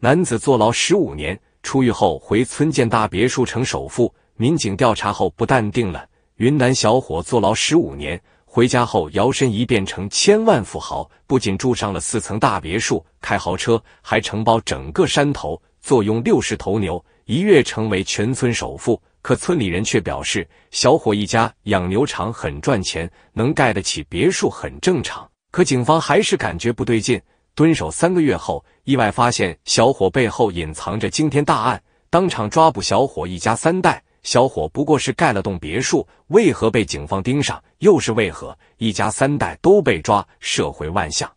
男子坐牢十五年，出狱后回村建大别墅成首富。民警调查后不淡定了。云南小伙坐牢十五年，回家后摇身一变成千万富豪，不仅住上了四层大别墅，开豪车，还承包整个山头，坐拥六十头牛，一跃成为全村首富。可村里人却表示，小伙一家养牛场很赚钱，能盖得起别墅很正常。可警方还是感觉不对劲。蹲守三个月后，意外发现小伙背后隐藏着惊天大案，当场抓捕小伙一家三代。小伙不过是盖了栋别墅，为何被警方盯上？又是为何一家三代都被抓？社会万象，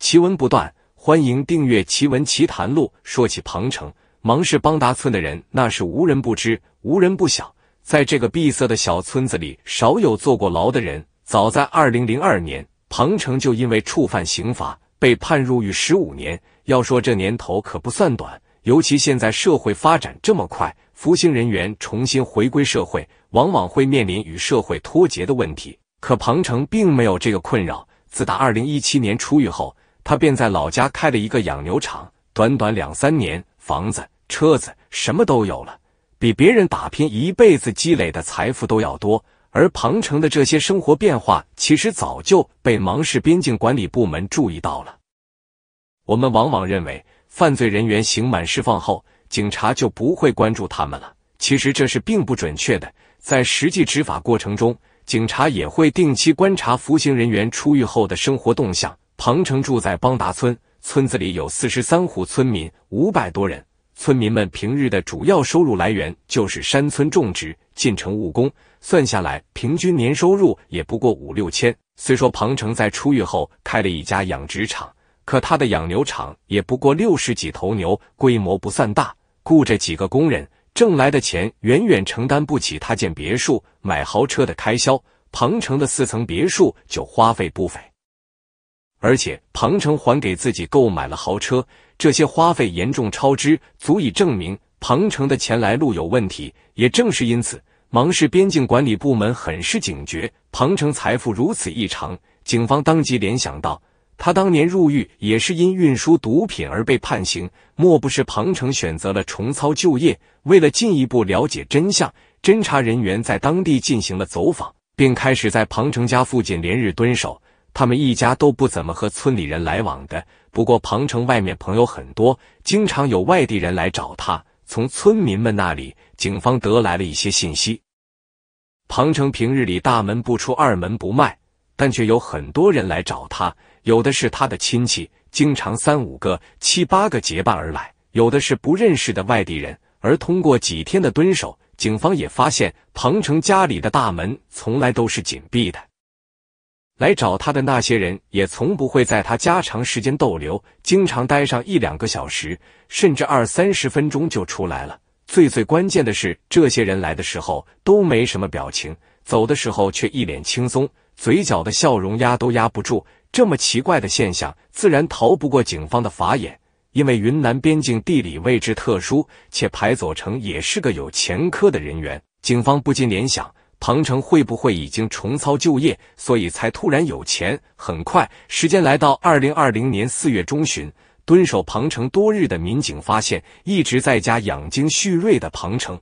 奇闻不断。欢迎订阅《奇闻奇谈录》。说起庞城，芒市邦达村的人那是无人不知，无人不晓。在这个闭塞的小村子里，少有坐过牢的人。早在二零零二年，庞城就因为触犯刑罚。被判入狱十五年，要说这年头可不算短。尤其现在社会发展这么快，服刑人员重新回归社会，往往会面临与社会脱节的问题。可庞成并没有这个困扰。自打二零一七年出狱后，他便在老家开了一个养牛场。短短两三年，房子、车子什么都有了，比别人打拼一辈子积累的财富都要多。而庞城的这些生活变化，其实早就被芒市边境管理部门注意到了。我们往往认为，犯罪人员刑满释放后，警察就不会关注他们了。其实这是并不准确的，在实际执法过程中，警察也会定期观察服刑人员出狱后的生活动向。庞城住在邦达村，村子里有四十三户村民，五百多人。村民们平日的主要收入来源就是山村种植、进城务工，算下来平均年收入也不过五六千。虽说庞城在出狱后开了一家养殖场，可他的养牛场也不过六十几头牛，规模不算大，雇着几个工人，挣来的钱远远承担不起他建别墅、买豪车的开销。庞城的四层别墅就花费不菲。而且庞城还给自己购买了豪车，这些花费严重超支，足以证明庞城的钱来路有问题。也正是因此，芒市边境管理部门很是警觉，庞城财富如此异常，警方当即联想到他当年入狱也是因运输毒品而被判刑，莫不是庞城选择了重操旧业？为了进一步了解真相，侦查人员在当地进行了走访，并开始在庞成家附近连日蹲守。他们一家都不怎么和村里人来往的，不过庞城外面朋友很多，经常有外地人来找他。从村民们那里，警方得来了一些信息。庞城平日里大门不出，二门不迈，但却有很多人来找他，有的是他的亲戚，经常三五个、七八个结伴而来；有的是不认识的外地人。而通过几天的蹲守，警方也发现庞城家里的大门从来都是紧闭的。来找他的那些人，也从不会在他家长时间逗留，经常待上一两个小时，甚至二三十分钟就出来了。最最关键的是，这些人来的时候都没什么表情，走的时候却一脸轻松，嘴角的笑容压都压不住。这么奇怪的现象，自然逃不过警方的法眼。因为云南边境地理位置特殊，且排左成也是个有前科的人员，警方不禁联想。庞城会不会已经重操旧业，所以才突然有钱？很快，时间来到二零二零年四月中旬，蹲守庞城多日的民警发现，一直在家养精蓄锐的庞城，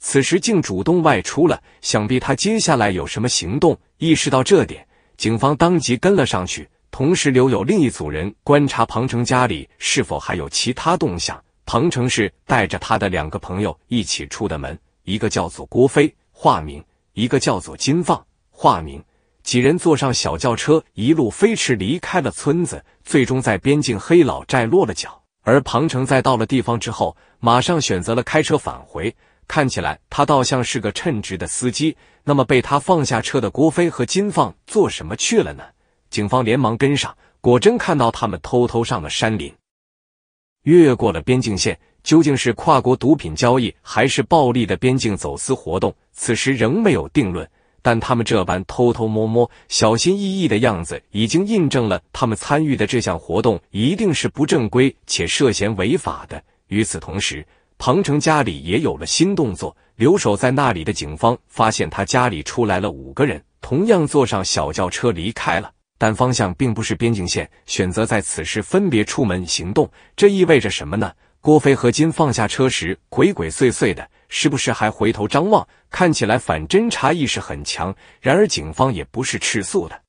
此时竟主动外出了。想必他接下来有什么行动？意识到这点，警方当即跟了上去，同时留有另一组人观察庞城家里是否还有其他动向。庞城是带着他的两个朋友一起出的门，一个叫做郭飞。化名一个叫做金放，化名几人坐上小轿车，一路飞驰离开了村子，最终在边境黑老寨落了脚。而庞成在到了地方之后，马上选择了开车返回，看起来他倒像是个称职的司机。那么被他放下车的郭飞和金放做什么去了呢？警方连忙跟上，果真看到他们偷偷上了山林，越过了边境线。究竟是跨国毒品交易，还是暴力的边境走私活动？此时仍没有定论。但他们这般偷偷摸摸、小心翼翼的样子，已经印证了他们参与的这项活动一定是不正规且涉嫌违法的。与此同时，鹏城家里也有了新动作。留守在那里的警方发现，他家里出来了五个人，同样坐上小轿车离开了，但方向并不是边境线，选择在此时分别出门行动。这意味着什么呢？郭飞和金放下车时鬼鬼祟祟的，时不时还回头张望，看起来反侦查意识很强。然而警方也不是吃素的，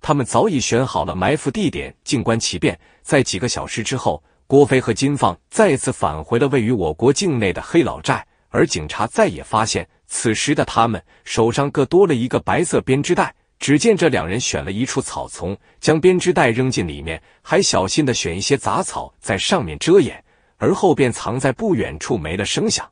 他们早已选好了埋伏地点，静观其变。在几个小时之后，郭飞和金放再次返回了位于我国境内的黑老寨，而警察再也发现，此时的他们手上各多了一个白色编织袋。只见这两人选了一处草丛，将编织袋扔进里面，还小心的选一些杂草在上面遮掩。而后便藏在不远处，没了声响。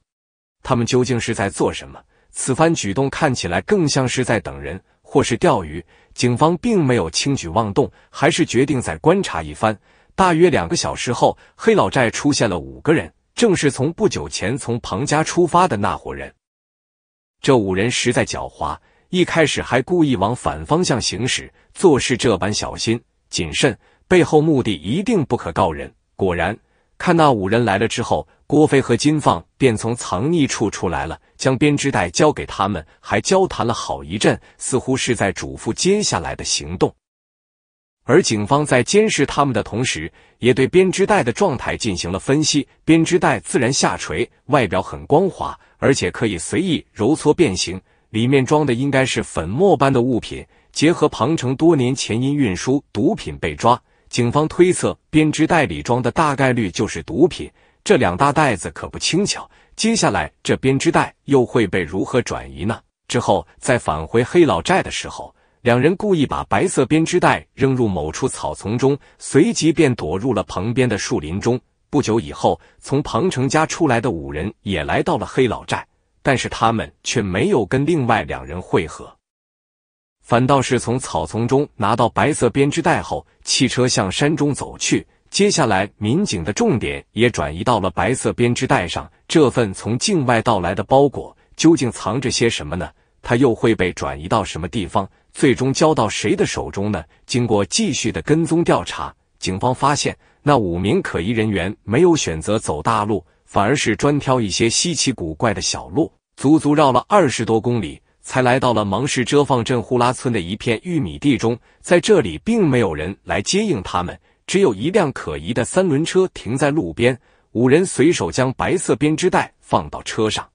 他们究竟是在做什么？此番举动看起来更像是在等人，或是钓鱼。警方并没有轻举妄动，还是决定再观察一番。大约两个小时后，黑老寨出现了五个人，正是从不久前从庞家出发的那伙人。这五人实在狡猾，一开始还故意往反方向行驶，做事这般小心谨慎，背后目的一定不可告人。果然。看那五人来了之后，郭飞和金放便从藏匿处出来了，将编织袋交给他们，还交谈了好一阵，似乎是在嘱咐接下来的行动。而警方在监视他们的同时，也对编织袋的状态进行了分析。编织袋自然下垂，外表很光滑，而且可以随意揉搓变形，里面装的应该是粉末般的物品。结合庞成多年前因运输毒品被抓。警方推测，编织袋里装的大概率就是毒品。这两大袋子可不轻巧，接下来这编织袋又会被如何转移呢？之后在返回黑老寨的时候，两人故意把白色编织袋扔入某处草丛中，随即便躲入了旁边的树林中。不久以后，从庞成家出来的五人也来到了黑老寨，但是他们却没有跟另外两人会合。反倒是从草丛中拿到白色编织袋后，汽车向山中走去。接下来，民警的重点也转移到了白色编织袋上。这份从境外到来的包裹究竟藏着些什么呢？它又会被转移到什么地方？最终交到谁的手中呢？经过继续的跟踪调查，警方发现那五名可疑人员没有选择走大路，反而是专挑一些稀奇古怪的小路，足足绕了二十多公里。才来到了芒市遮放镇呼拉村的一片玉米地中，在这里并没有人来接应他们，只有一辆可疑的三轮车停在路边。五人随手将白色编织袋放到车上，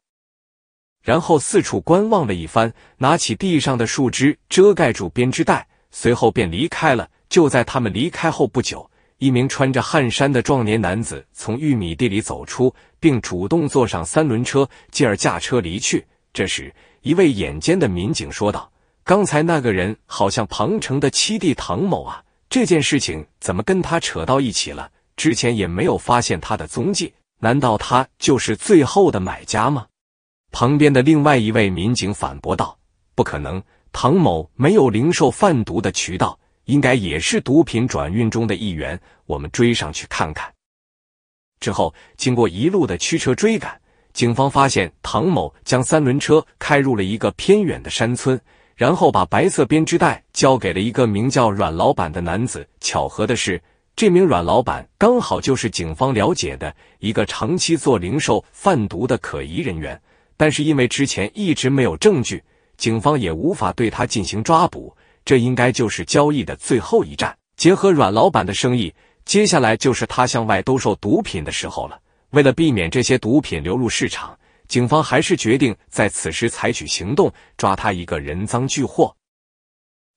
然后四处观望了一番，拿起地上的树枝遮盖住编织袋，随后便离开了。就在他们离开后不久，一名穿着汗衫的壮年男子从玉米地里走出，并主动坐上三轮车，继而驾车离去。这时。一位眼尖的民警说道：“刚才那个人好像庞城的七弟唐某啊，这件事情怎么跟他扯到一起了？之前也没有发现他的踪迹，难道他就是最后的买家吗？”旁边的另外一位民警反驳道：“不可能，唐某没有零售贩毒的渠道，应该也是毒品转运中的一员。我们追上去看看。”之后，经过一路的驱车追赶。警方发现唐某将三轮车开入了一个偏远的山村，然后把白色编织袋交给了一个名叫阮老板的男子。巧合的是，这名阮老板刚好就是警方了解的一个长期做零售贩毒的可疑人员。但是因为之前一直没有证据，警方也无法对他进行抓捕。这应该就是交易的最后一站。结合阮老板的生意，接下来就是他向外兜售毒品的时候了。为了避免这些毒品流入市场，警方还是决定在此时采取行动，抓他一个人赃俱获，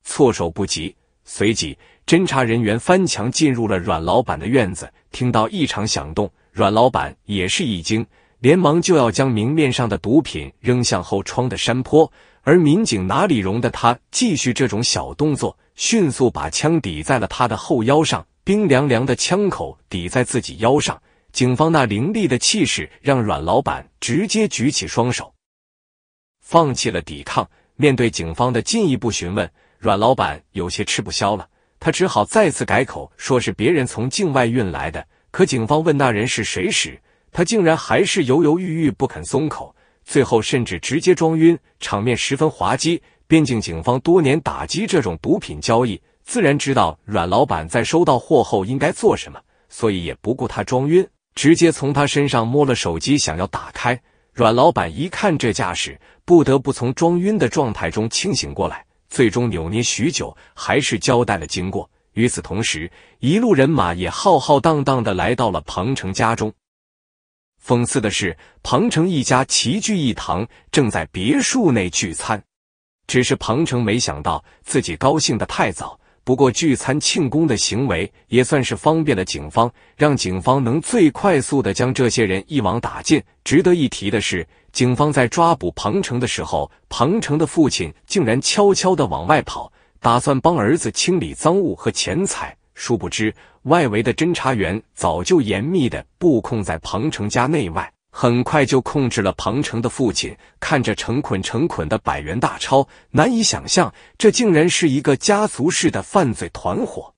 措手不及。随即，侦查人员翻墙进入了阮老板的院子，听到异常响动，阮老板也是一惊，连忙就要将明面上的毒品扔向后窗的山坡，而民警哪里容得他继续这种小动作，迅速把枪抵在了他的后腰上，冰凉凉的枪口抵在自己腰上。警方那凌厉的气势让阮老板直接举起双手，放弃了抵抗。面对警方的进一步询问，阮老板有些吃不消了，他只好再次改口，说是别人从境外运来的。可警方问那人是谁时，他竟然还是犹犹豫豫不肯松口，最后甚至直接装晕，场面十分滑稽。边境警方多年打击这种毒品交易，自然知道阮老板在收到货后应该做什么，所以也不顾他装晕。直接从他身上摸了手机，想要打开。阮老板一看这架势，不得不从装晕的状态中清醒过来，最终扭捏许久，还是交代了经过。与此同时，一路人马也浩浩荡荡的来到了庞成家中。讽刺的是，庞成一家齐聚一堂，正在别墅内聚餐。只是庞成没想到，自己高兴的太早。不过，聚餐庆功的行为也算是方便了警方，让警方能最快速的将这些人一网打尽。值得一提的是，警方在抓捕庞城的时候，庞城的父亲竟然悄悄的往外跑，打算帮儿子清理赃物和钱财。殊不知，外围的侦查员早就严密的布控在庞城家内外。很快就控制了庞城的父亲，看着成捆成捆的百元大钞，难以想象，这竟然是一个家族式的犯罪团伙。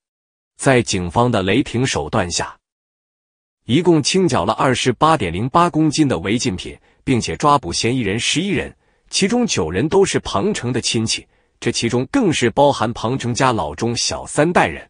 在警方的雷霆手段下，一共清缴了二十八点零八公斤的违禁品，并且抓捕嫌疑人十一人，其中九人都是庞城的亲戚，这其中更是包含庞成家老、中、小三代人。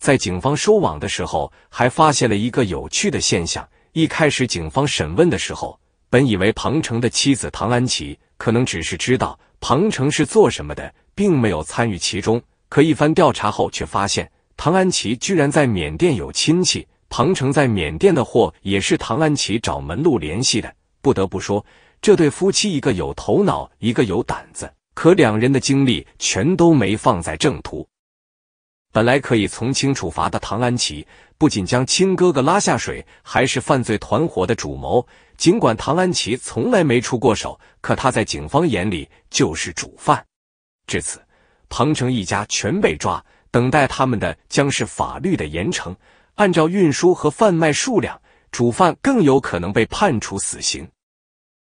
在警方收网的时候，还发现了一个有趣的现象。一开始，警方审问的时候，本以为庞城的妻子唐安琪可能只是知道庞城是做什么的，并没有参与其中。可一番调查后，却发现唐安琪居然在缅甸有亲戚，庞城在缅甸的货也是唐安琪找门路联系的。不得不说，这对夫妻一个有头脑，一个有胆子，可两人的精力全都没放在正途。本来可以从轻处罚的唐安琪，不仅将亲哥哥拉下水，还是犯罪团伙的主谋。尽管唐安琪从来没出过手，可他在警方眼里就是主犯。至此，彭城一家全被抓，等待他们的将是法律的严惩。按照运输和贩卖数量，主犯更有可能被判处死刑。